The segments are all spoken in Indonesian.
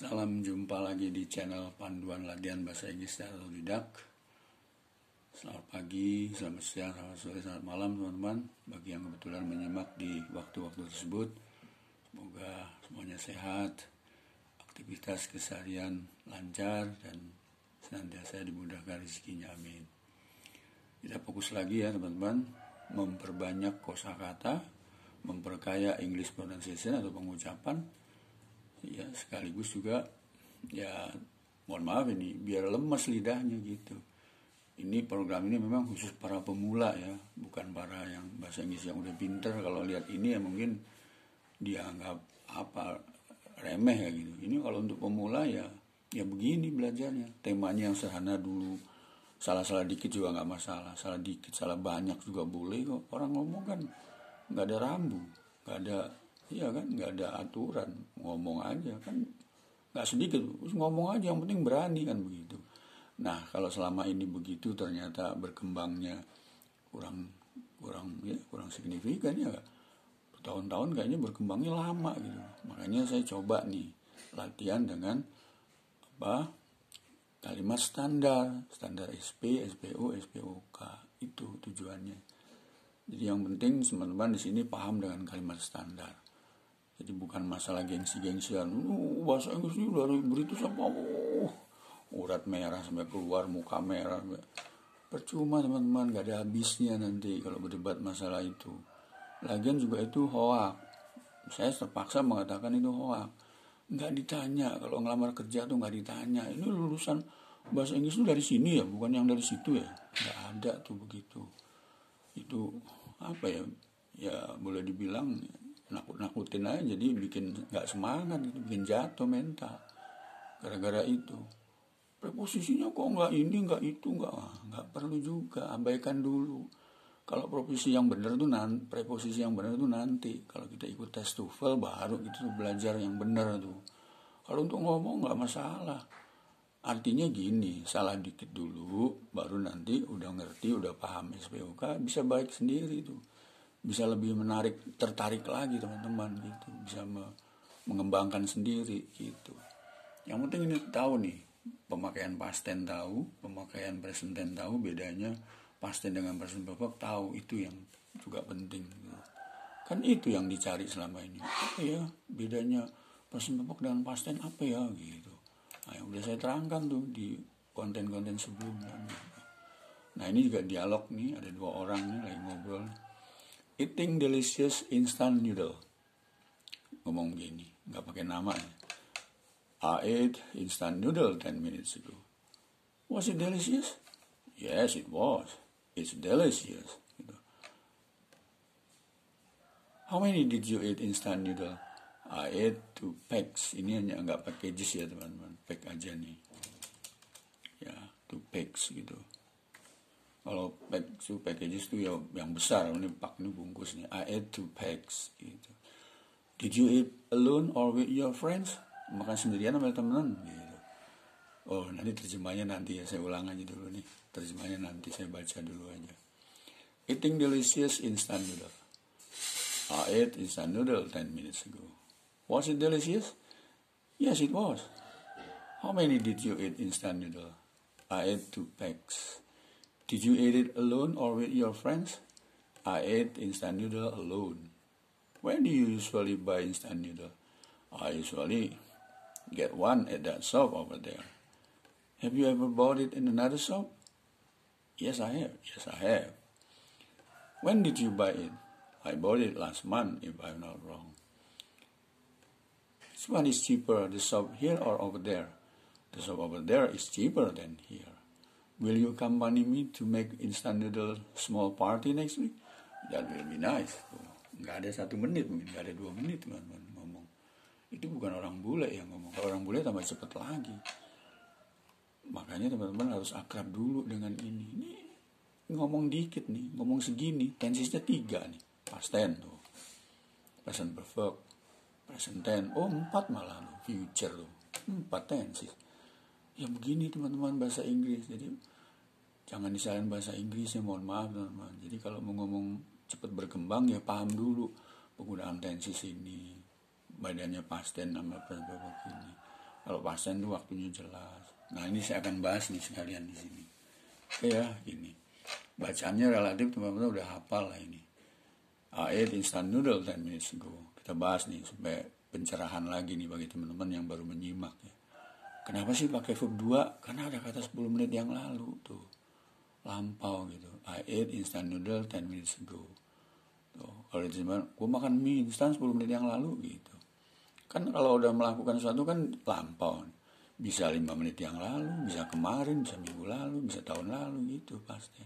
Salam jumpa lagi di channel Panduan Latihan Bahasa Inggris atau didak. Selamat pagi, selamat siang, selamat sore, selamat malam teman-teman. Bagi yang kebetulan menyimak di waktu-waktu tersebut, semoga semuanya sehat, aktivitas keseharian lancar dan senantiasa dimudahkan rezekinya. Amin. Kita fokus lagi ya teman-teman, memperbanyak kosakata, memperkaya English pronunciation atau pengucapan, ya sekaligus juga ya mohon maaf ini biar lemes lidahnya gitu ini program ini memang khusus para pemula ya bukan para yang bahasa Inggris yang udah pinter kalau lihat ini ya mungkin dianggap apa remeh ya gitu ini kalau untuk pemula ya ya begini belajarnya temanya yang sederhana dulu salah-salah dikit juga nggak masalah salah dikit salah banyak juga boleh kok orang ngomong kan nggak ada rambu nggak ada Iya kan, nggak ada aturan, ngomong aja kan, nggak sedikit, terus ngomong aja yang penting berani kan begitu. Nah kalau selama ini begitu ternyata berkembangnya kurang kurang ya kurang signifikan ya tahun-tahun kayaknya berkembangnya lama gitu makanya saya coba nih latihan dengan apa kalimat standar standar SP SPO SPOK itu tujuannya jadi yang penting teman-teman di sini paham dengan kalimat standar jadi bukan masalah gengsi-gengsian. uh, bahasa Inggris itu dari berita sama uh, urat merah sampai keluar, muka merah. Percuma teman-teman, gak ada habisnya nanti kalau berdebat masalah itu. Lagian juga itu hoak. Saya terpaksa mengatakan itu hoak. Nggak ditanya, kalau ngelamar kerja tuh nggak ditanya. Ini lulusan bahasa Inggris itu dari sini ya, bukan yang dari situ ya. Nggak ada tuh begitu. Itu apa ya, ya boleh dibilang nakut-nakutin aja jadi bikin nggak semangat gitu bikin jatuh mental gara-gara itu preposisinya kok nggak ini nggak itu nggak nggak perlu juga abaikan dulu kalau preposisi yang benar tuh nanti preposisi yang benar tuh nanti kalau kita ikut tes TOEFL baru kita tuh belajar yang benar tuh kalau untuk ngomong nggak masalah artinya gini salah dikit dulu baru nanti udah ngerti udah paham SPOK bisa baik sendiri tuh bisa lebih menarik tertarik lagi teman-teman gitu bisa me mengembangkan sendiri gitu yang penting ini tahu nih pemakaian pasten tahu pemakaian present tense tahu bedanya pasten dengan present perfect tahu itu yang juga penting gitu. kan itu yang dicari selama ini apa ya bedanya present perfect dan pasten apa ya gitu nah yang udah saya terangkan tuh di konten-konten sebelumnya gitu. nah ini juga dialog nih ada dua orang nih lagi ngobrol eating delicious instant noodle ngomong gini nggak pakai nama ya. I ate instant noodle 10 minutes ago was it delicious yes it was it's delicious gitu. how many did you eat instant noodle I ate two packs ini hanya nggak pakai jus ya teman-teman pack aja nih ya two packs gitu kalau pack itu packages itu ya yang besar ini pak ini bungkus nih I ate two packs gitu did you eat alone or with your friends makan sendirian sama temen gitu oh nanti terjemahnya nanti ya saya ulang aja dulu nih terjemahnya nanti saya baca dulu aja eating delicious instant noodle I ate instant noodle 10 minutes ago was it delicious yes it was how many did you eat instant noodle I ate two packs Did you eat it alone or with your friends? I ate instant noodle alone. Where do you usually buy instant noodle? I usually get one at that shop over there. Have you ever bought it in another shop? Yes, I have. Yes, I have. When did you buy it? I bought it last month, if I'm not wrong. Which one is cheaper, the shop here or over there? The shop over there is cheaper than here. Will you accompany me to make instant noodle small party next week? That will be nice. Nggak ada satu menit, mungkin nggak ada dua menit teman-teman ngomong. Itu bukan orang bule yang ngomong. Kalau orang bule tambah cepet lagi. Makanya teman-teman harus akrab dulu dengan ini. Ini ngomong dikit nih, ngomong segini. Tensisnya tiga nih. Past ten tuh. Present perfect. Present tense. Oh empat malah tuh. Future tuh. Empat tenses. Ya begini teman-teman bahasa Inggris. Jadi jangan disalahin bahasa Inggris ya mohon maaf teman-teman jadi kalau mau ngomong cepat berkembang ya paham dulu penggunaan tenses ini badannya past nama sama ini kalau past tense itu waktunya jelas nah ini saya akan bahas nih sekalian di sini oke ya ini bacanya relatif teman-teman udah hafal lah ini I ate instant noodle 10 minutes ago kita bahas nih supaya pencerahan lagi nih bagi teman-teman yang baru menyimak ya Kenapa sih pakai verb 2? Karena ada kata 10 menit yang lalu tuh lampau gitu I ate instant noodle 10 minutes ago tuh kalau cuman gue makan mie instan 10 menit yang lalu gitu kan kalau udah melakukan sesuatu kan lampau bisa lima menit yang lalu bisa kemarin bisa minggu lalu bisa tahun lalu gitu pasti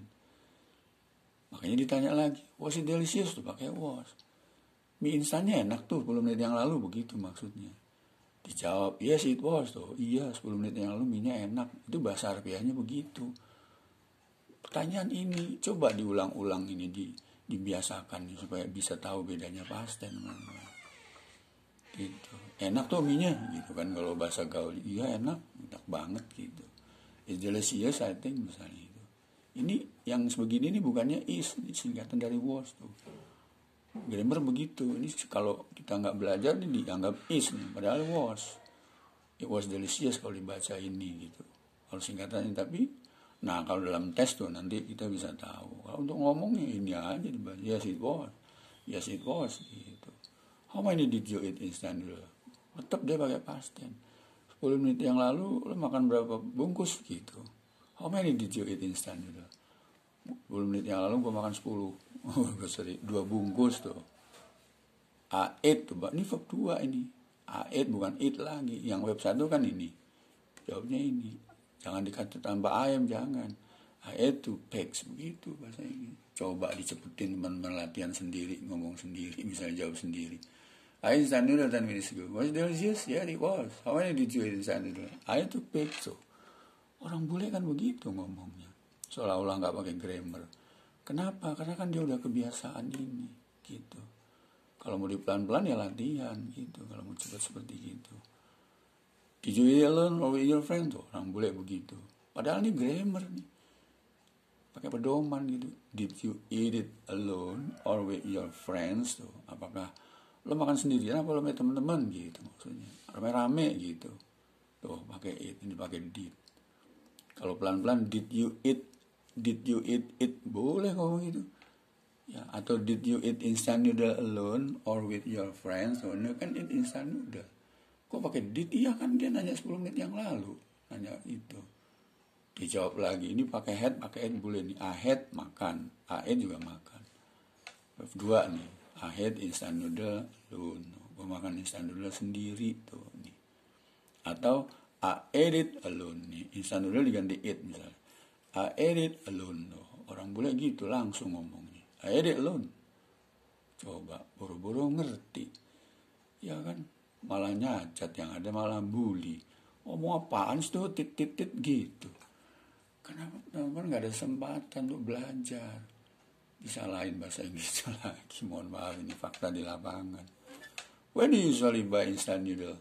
makanya ditanya lagi was it delicious tuh pakai was mie instannya enak tuh 10 menit yang lalu begitu maksudnya dijawab yes it was tuh iya 10 menit yang lalu mie enak itu bahasa harfiahnya begitu pertanyaan ini coba diulang-ulang ini di dibiasakan supaya bisa tahu bedanya pasti, mana gitu enak tuh minyak gitu kan kalau bahasa gaul iya enak enak banget gitu is delicious I think misalnya itu ini yang sebegini ini bukannya is ini singkatan dari was tuh grammar begitu ini kalau kita nggak belajar ini dianggap is nih padahal was it was delicious kalau dibaca ini gitu kalau singkatannya tapi Nah kalau dalam tes tuh nanti kita bisa tahu. Kalau untuk ngomongnya ini aja, yes it was, yes it was gitu. How many did you eat instant dulu? Tetap dia pakai past tense. 10 menit yang lalu lo makan berapa bungkus gitu. How many did you eat instant dulu? 10 menit yang lalu gue makan 10 gue sorry, 2 bungkus tuh A8 tuh Ini verb 2 ini A8 bukan it lagi Yang web 1 kan ini Jawabnya ini Jangan dikata tambah ayam, jangan. Nah, itu peks begitu bahasa ini. Coba dicepetin teman-teman latihan sendiri, ngomong sendiri, misalnya jawab sendiri. I stand noodle 10 minutes ago. Was delicious? Yeah, it was. How many did you eat instant noodle? Ah, I took oh. pekso. Orang bule kan begitu ngomongnya. Seolah-olah nggak pakai grammar. Kenapa? Karena kan dia udah kebiasaan ini. Gitu. Kalau mau di pelan-pelan ya latihan gitu. Kalau mau cepat seperti gitu. Did you learn with your friend tuh orang bule begitu. Padahal ini grammar nih. Pakai pedoman gitu. Did you eat it alone or with your friends tuh? Apakah lo makan sendirian apa lo sama teman-teman gitu maksudnya. Rame-rame gitu. Tuh pakai it ini pakai did. Kalau pelan-pelan did you eat did you eat it boleh ngomong gitu ya atau did you eat instant noodle alone or with your friends Tuh, kan eat instant noodle kok pakai dit iya kan dia nanya 10 menit yang lalu nanya itu dijawab lagi ini pakai head pakai head boleh nih ahead makan ahead juga makan dua nih ahead instant noodle lu gue makan instant noodle sendiri tuh nih atau I ah, ate it alone nih instant noodle diganti eat misalnya I ah, ate it alone tuh orang boleh gitu langsung ngomongnya I ate ah, it alone coba buru-buru ngerti ya kan malah nyacat yang ada malah bully omong apaan sih tuh tit tit tit gitu kenapa teman-teman nggak ada kesempatan untuk belajar Bisa lain bahasa Inggris lagi mohon maaf ini fakta di lapangan when you usually buy instant noodle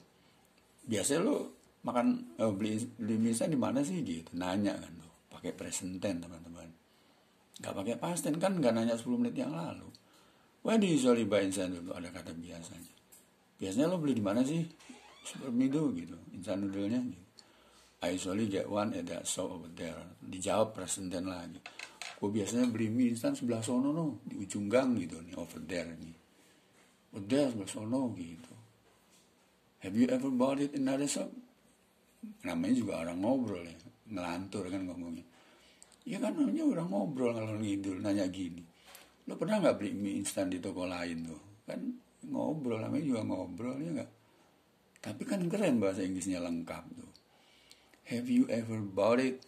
biasa lo makan oh, beli beli di mana sih gitu nanya kan lo pakai present tense teman-teman nggak pakai past kan nggak nanya 10 menit yang lalu when you usually buy instant noodle ada kata biasanya biasanya lo beli di mana sih Supermido gitu instan noodle-nya gitu. I usually get one at that shop over there dijawab presiden lagi gitu. gue biasanya beli mie instan sebelah sono no di ujung gang gitu nih over there nih over there sebelah sono gitu have you ever bought it in another shop namanya juga orang ngobrol ya ngelantur kan ngomongnya ya kan namanya orang ngobrol kalau ngidul nanya gini lo pernah nggak beli mie instan di toko lain tuh kan ngobrol namanya juga ngobrol ya enggak tapi kan keren bahasa Inggrisnya lengkap tuh have you ever bought it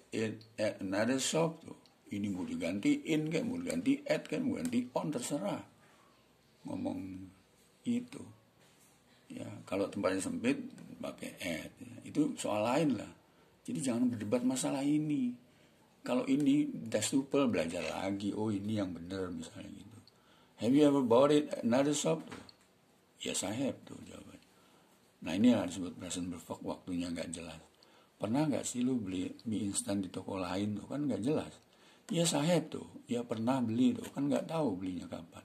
at another shop tuh ini mau diganti in kan, mau diganti at kan mau diganti on terserah ngomong itu ya kalau tempatnya sempit pakai at itu soal lain lah jadi jangan berdebat masalah ini kalau ini das tupel belajar lagi oh ini yang benar misalnya gitu have you ever bought it at another shop tuh Yes ya, I have tuh jawaban. Nah ini yang disebut present perfect waktunya nggak jelas. Pernah nggak sih lu beli mie instan di toko lain tuh kan nggak jelas. Yes ya, I tuh. Ya pernah beli tuh kan nggak tahu belinya kapan.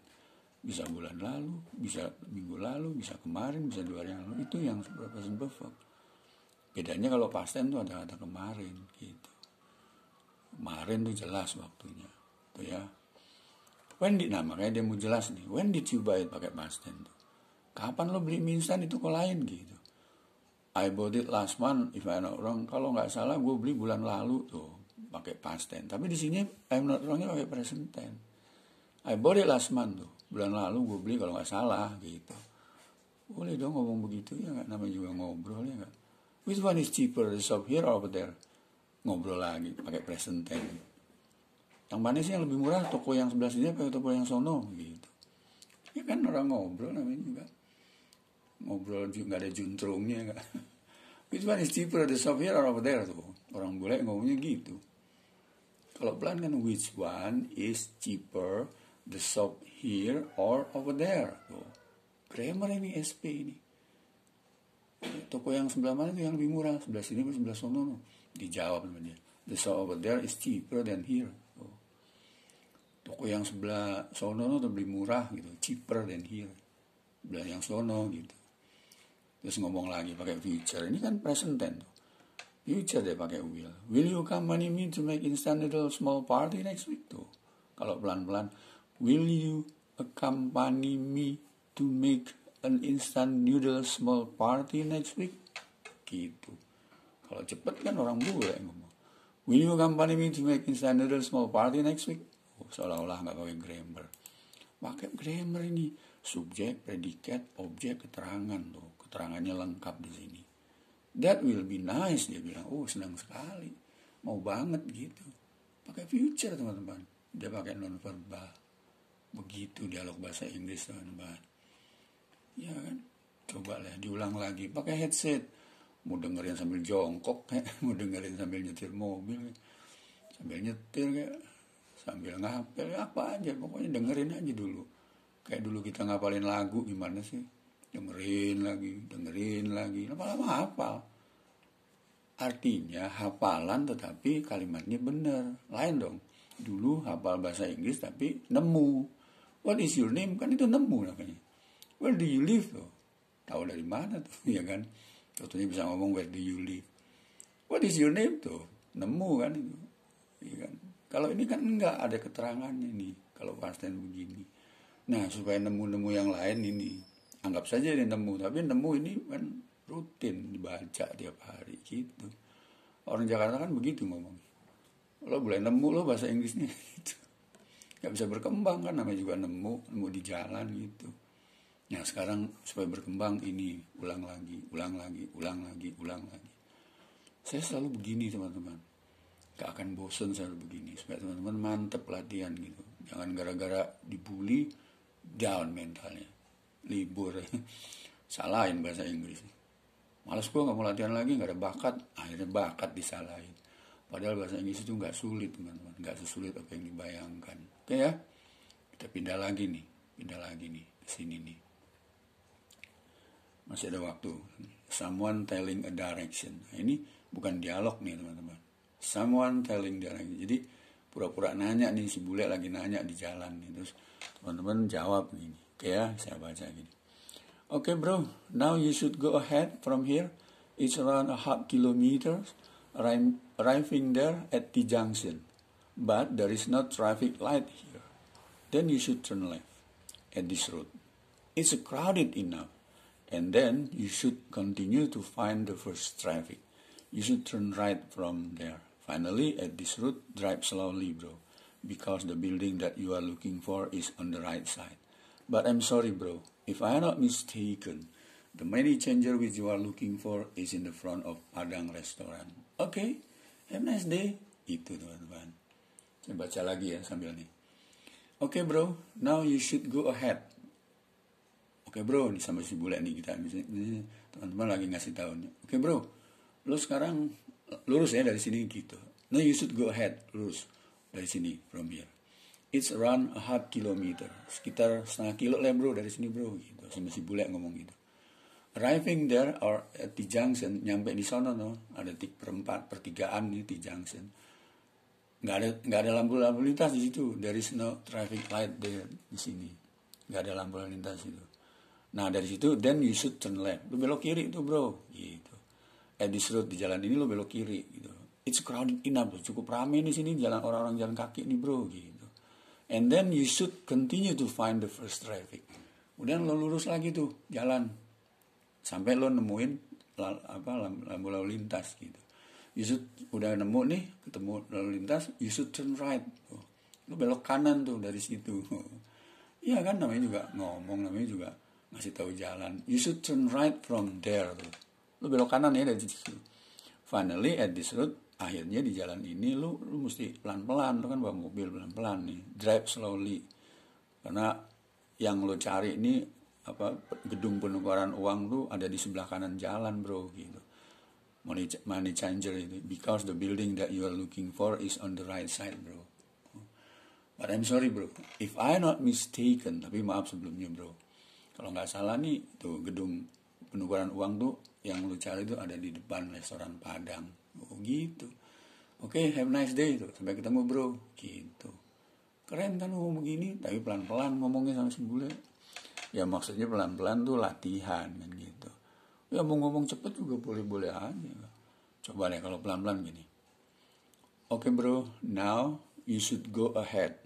Bisa bulan lalu, bisa minggu lalu, bisa kemarin, bisa dua hari lalu. Itu yang present perfect. Bedanya kalau pasten tuh ada kata kemarin gitu. Kemarin tuh jelas waktunya tuh ya. When did, nah makanya dia mau jelas nih. When did pakai past tense tuh? kapan lo beli mie instan itu kok lain gitu I bought it last month if I not wrong kalau nggak salah gue beli bulan lalu tuh pakai past tense tapi di sini I'm not wrongnya pakai present tense I bought it last month tuh bulan lalu gue beli kalau nggak salah gitu boleh dong ngomong begitu ya nggak namanya juga ngobrol ya nggak which one is cheaper the shop here or over there ngobrol lagi pakai present tense yang mana sih yang lebih murah toko yang sebelah sini atau toko yang sono gitu ya kan orang ngobrol namanya juga ngobrol juga nggak ada juntrungnya nggak which one is cheaper the shop here or over there tuh orang bule ngomongnya gitu kalau pelan kan which one is cheaper the shop here or over there tuh grammar ini SP ini toko yang sebelah mana tuh yang lebih murah sebelah sini atau sebelah sono no. dijawab sama dia the shop over there is cheaper than here tuh. toko yang sebelah sono tuh lebih murah gitu cheaper than here sebelah yang sono gitu Terus ngomong lagi pakai future. Ini kan present tense. Future dia pakai will. Will you come money me to make instant little small party next week tuh. Kalau pelan-pelan. Will you accompany me to make an instant noodle small party next week? Gitu. Kalau cepet kan orang bule yang ngomong. Will you accompany me to make instant noodle small party next week? Oh, seolah-olah nggak pakai grammar. Pakai grammar ini subjek, predikat, objek, keterangan tuh keterangannya lengkap di sini that will be nice dia bilang oh senang sekali mau banget gitu pakai future teman-teman dia pakai non nonverbal begitu dialog bahasa Inggris teman-teman ya kan coba lah diulang lagi pakai headset mau dengerin sambil jongkok kayak mau dengerin sambil nyetir mobil kayak. sambil nyetir kayak sambil ngapel apa aja pokoknya dengerin aja dulu kayak dulu kita ngapalin lagu gimana sih dengerin lagi, dengerin lagi, lama-lama hafal. Artinya hafalan tetapi kalimatnya benar. Lain dong. Dulu hafal bahasa Inggris tapi nemu. What is your name? Kan itu nemu namanya. Where do you live tuh? Tahu dari mana tuh ya kan? Contohnya bisa ngomong where do you live? What is your name tuh? Nemu kan itu. Ya kan? Kalau ini kan enggak ada keterangannya nih kalau pasten begini. Nah, supaya nemu-nemu yang lain ini anggap saja ini nemu tapi nemu ini kan rutin dibaca tiap hari gitu orang Jakarta kan begitu ngomong lo boleh nemu lo bahasa Inggrisnya gitu nggak bisa berkembang kan namanya juga nemu nemu di jalan gitu nah sekarang supaya berkembang ini ulang lagi ulang lagi ulang lagi ulang lagi saya selalu begini teman-teman gak akan bosen selalu begini supaya teman-teman mantep latihan gitu jangan gara-gara dibully down mentalnya libur salahin bahasa Inggris males gue nggak mau latihan lagi nggak ada bakat akhirnya bakat disalahin padahal bahasa Inggris itu nggak sulit teman-teman nggak sesulit apa yang dibayangkan oke ya kita pindah lagi nih pindah lagi nih ke sini nih masih ada waktu someone telling a direction nah, ini bukan dialog nih teman-teman someone telling direction jadi pura-pura nanya nih si bule lagi nanya di jalan nih terus teman-teman jawab nih Yeah, saya baca gini. Okay bro, now you should go ahead from here. It's around a half kilometer, arriving there at the junction. But there is no traffic light here. Then you should turn left at this road. It's crowded enough. And then you should continue to find the first traffic. You should turn right from there. Finally, at this route, drive slowly, bro, because the building that you are looking for is on the right side. But I'm sorry, bro. If I am not mistaken, the money changer which you are looking for is in the front of Padang Restaurant. Okay, have a nice day. Itu teman-teman. Saya baca lagi ya sambil nih. Oke okay, bro, now you should go ahead. Oke okay, bro, ini sama si bule nih kita teman-teman lagi ngasih tahunnya. Oke okay, bro, lo sekarang lurus ya dari sini gitu. Now you should go ahead, lurus dari sini from here. It's around a half kilometer. Sekitar setengah kilo lah bro dari sini bro. Gitu. Sama si bule ngomong gitu. Arriving there or at eh, the junction, nyampe di sana no, ada tik perempat, pertigaan nih di junction. Nggak ada nggak ada lampu lampu lintas di situ. There is no traffic light there di sini. Nggak ada lampu lampu lintas itu. Nah dari situ then you should turn left. Lu belok kiri itu bro. Gitu. At eh, this road di jalan ini lu belok kiri gitu. It's crowded enough, cukup rame di sini jalan orang-orang jalan kaki nih bro gitu and then you should continue to find the first traffic kemudian lo lurus lagi tuh jalan sampai lo nemuin apa lampu lalu lintas gitu you should udah nemu nih ketemu lalu lintas you should turn right tuh. lo belok kanan tuh dari situ Iya kan namanya juga ngomong namanya juga ngasih tahu jalan you should turn right from there tuh. lo belok kanan ya dari situ finally at this route akhirnya di jalan ini lu, lu mesti pelan-pelan lu kan bawa mobil pelan-pelan nih drive slowly karena yang lu cari ini apa gedung penukaran uang lu ada di sebelah kanan jalan bro gitu money money changer itu because the building that you are looking for is on the right side bro but I'm sorry bro if I not mistaken tapi maaf sebelumnya bro kalau nggak salah nih tuh gedung penukaran uang tuh yang lu cari itu ada di depan restoran Padang oh gitu oke okay, have a nice day itu sampai ketemu bro gitu keren kan ngomong begini tapi pelan pelan ngomongnya sama si bule ya maksudnya pelan pelan tuh latihan kan gitu ya mau ngomong cepet juga boleh boleh aja coba deh kalau pelan pelan gini oke okay, bro now you should go ahead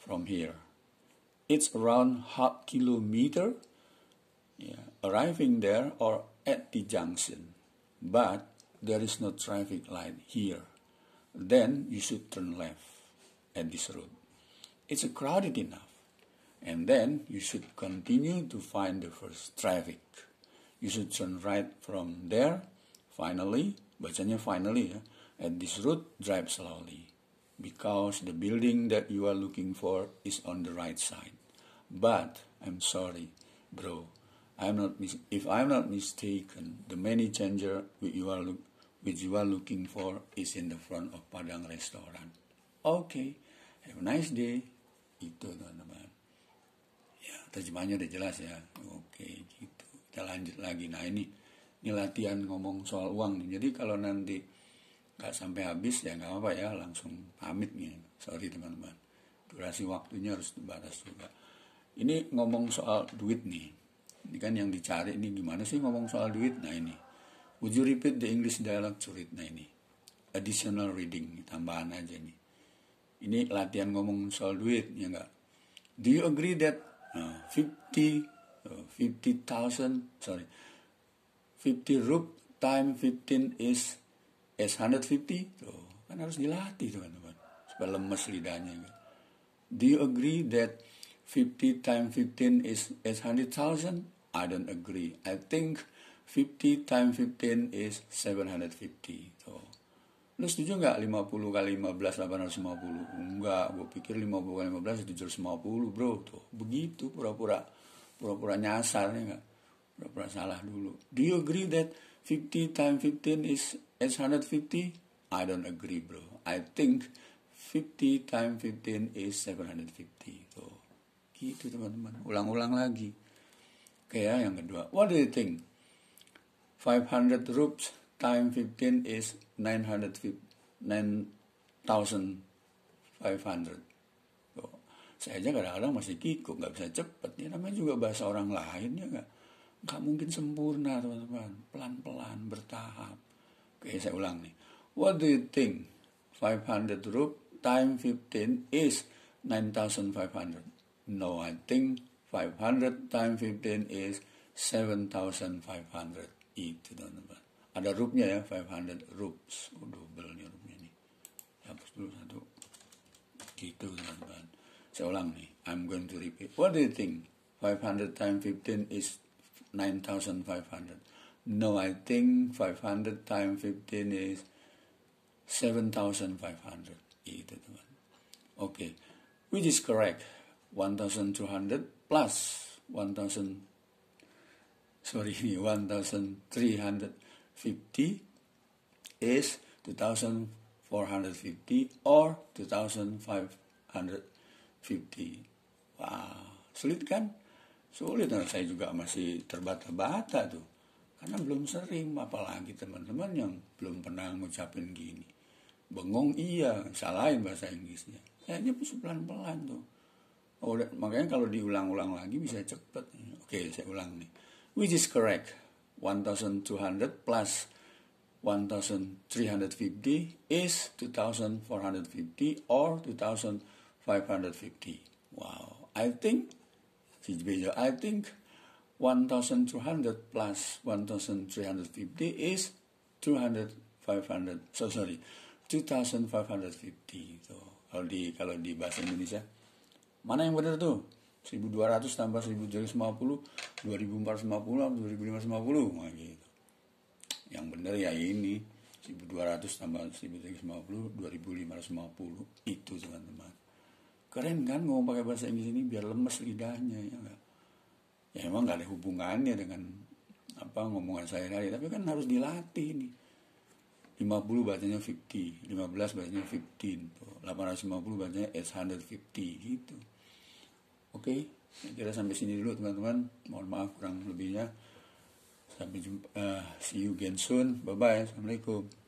from here it's around half kilometer yeah, arriving there or at the junction but there is no traffic light here, then you should turn left at this road. It's crowded enough. And then you should continue to find the first traffic. You should turn right from there. Finally, bacanya finally eh, at this road, drive slowly. Because the building that you are looking for is on the right side. But I'm sorry, bro. I'm not if I'm not mistaken, the many changer which you are look, which you are looking for is in the front of Padang Restaurant. Okay, have a nice day. Itu teman-teman. Ya terjemahnya udah jelas ya. Oke okay, gitu. Kita lanjut lagi. Nah ini ini latihan ngomong soal uang nih. Jadi kalau nanti nggak sampai habis ya nggak apa-apa ya langsung pamit nih. Sorry teman-teman. Durasi waktunya harus terbatas juga. Ini ngomong soal duit nih ini kan yang dicari ini gimana sih ngomong soal duit? Nah ini. Would you repeat the English dialogue to read? Nah ini. Additional reading, tambahan aja nih. Ini latihan ngomong soal duit, ya enggak? Do you agree that 50 uh, 50,000 uh, sorry 50 rup time 15 is is 150 tuh kan harus dilatih teman-teman supaya lemes lidahnya gitu. Do you agree that 50 time 15 is is I don't agree. I think 50 times 15 is 750. Tuh. Lu setuju nggak 50 kali 15 850? Enggak, gue pikir 50 kali 15 750 bro. Tuh, begitu pura-pura pura-pura nyasar nih, ya nggak? Pura-pura salah dulu. Do you agree that 50 times 15 is 850? I don't agree bro. I think 50 times 15 is 750. Tuh. Gitu teman-teman. Ulang-ulang lagi. Oke ya, yang kedua. What do you think? 500 rupees times 15 is 9,500. Tuh. Saya aja kadang-kadang masih kikuk, nggak bisa cepet. Ini namanya juga bahasa orang lain ya nggak? Nggak mungkin sempurna teman-teman. Pelan-pelan, bertahap. Oke, saya ulang nih. What do you think? 500 rupees times 15 is 9,500. No, I think 500 times 15 is 7500 each teman-teman ada rupnya ya 500 rups oh, double nih rupnya nih hapus dulu satu gitu teman-teman saya ulang nih I'm going to repeat what do you think 500 times 15 is 9500 no I think 500 times 15 is 7500 itu teman oke okay. which is correct 1200 plus 1000 sorry 1350 is 2450 or 2550 wah sulit kan sulit dan nah, saya juga masih terbata-bata tuh karena belum sering apalagi teman-teman yang belum pernah ngucapin gini bengong iya salahin bahasa Inggrisnya kayaknya pelan-pelan tuh Oh, makanya kalau diulang-ulang lagi bisa cepat. Oke, okay, saya ulang nih. Which is correct. 1200 plus 1350 is 2450 or 2550. Wow, I think I think 1200 plus 1350 is 2500. So sorry, 2550. So, kalau di kalau di bahasa Indonesia Mana yang benar tuh? 1200 tambah 1750, 2450 atau 2550 nah, gitu. Yang benar ya ini 1200 tambah 1350, 2550 itu teman-teman. Keren kan ngomong pakai bahasa Inggris ini biar lemes lidahnya ya enggak? Ya emang nggak ada hubungannya dengan apa ngomongan saya tadi, tapi kan harus dilatih nih. 50 bacanya 50, 15 bacanya 15, tuh. 850 bacanya 850 gitu Oke, okay, kira sampai sini dulu teman-teman. Mohon maaf kurang lebihnya. Sampai jumpa. Uh, see you again soon. Bye-bye. Assalamualaikum.